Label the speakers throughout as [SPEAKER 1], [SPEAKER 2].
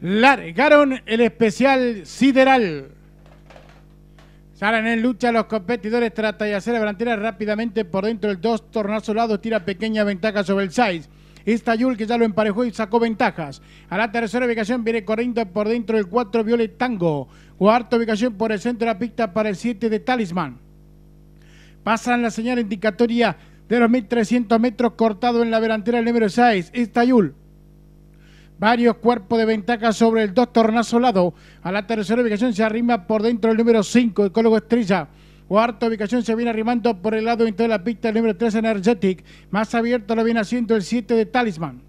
[SPEAKER 1] Largaron el especial sideral. Salen en lucha los competidores, trata de hacer la delantera rápidamente por dentro del 2, tornazo lado, tira pequeña ventaja sobre el 6. Esta Yul que ya lo emparejó y sacó ventajas. A la tercera ubicación viene corriendo por dentro del 4 Violet Tango. Cuarta ubicación por el centro de la pista para el 7 de Talisman. Pasan la señal indicatoria de los 1300 metros cortado en la delantera el número 6. Esta Yul varios cuerpos de ventaja sobre el doctor lado A la tercera ubicación se arrima por dentro el número 5, Ecólogo Estrella. Cuarta ubicación se viene arrimando por el lado interior de la pista el número 3, Energetic. Más abierto lo viene haciendo el 7 de Talisman.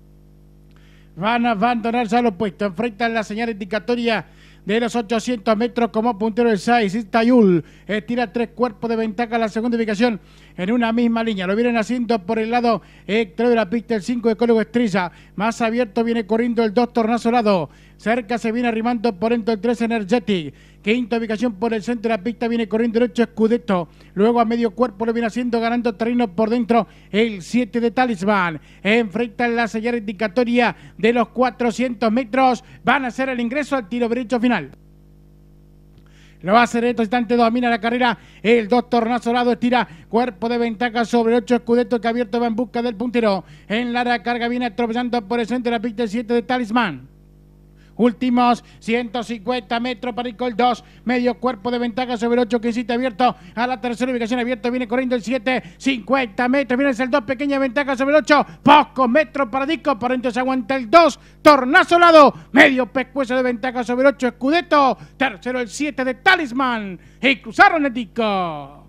[SPEAKER 1] Van a abandonar ya los puestos. Enfrentan la señal indicatoria de los 800 metros como puntero del 6. Tayul. estira eh, tres cuerpos de ventaja a la segunda ubicación en una misma línea. Lo vienen haciendo por el lado exterior eh, de la pista el 5 de Código Estrella. Más abierto viene corriendo el 2 Lado, Cerca se viene arrimando por dentro el 3 Energetic. Quinta ubicación por el centro de la pista viene corriendo el 8 Scudetto. Luego a medio cuerpo lo viene haciendo ganando terreno por dentro el 7 de Talisman. Enfrentan la señal indicatoria de los 400 metros. Van a hacer el ingreso al tiro derecho final. Lo va a hacer en estos instantes, domina la carrera. El doctor Nazorado estira cuerpo de ventaja sobre ocho escudetos que abierto va en busca del puntero. En la carga viene atropellando por el centro la pista 7 de Talismán. Últimos 150 metros para el 2. Medio cuerpo de ventaja sobre 8 que abierto. A la tercera ubicación abierto viene corriendo el 7. 50 metros. Viene el 2. Pequeña ventaja sobre el 8. Pocos metros para Disco. por entonces aguanta el 2. Tornazo lado. Medio pescuezo de ventaja sobre 8. Escudeto. Tercero el 7 de Talisman. Y cruzaron el Dico.